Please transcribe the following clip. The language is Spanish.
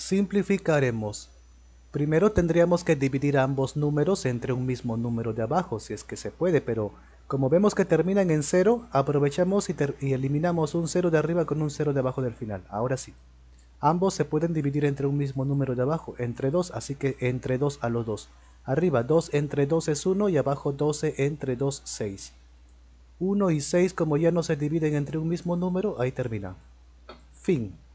Simplificaremos. Primero tendríamos que dividir ambos números entre un mismo número de abajo, si es que se puede, pero como vemos que terminan en 0, aprovechamos y, eliminamos un 0 de arriba con un 0 de abajo del final. Ahora sí. Ambos se pueden dividir entre un mismo número de abajo, entre 2, así que entre 2 a los 2. Arriba 2 entre 2 es 1 y abajo 12 entre 2 6. 1 y 6 como ya no se dividen entre un mismo número, ahí termina. Fin.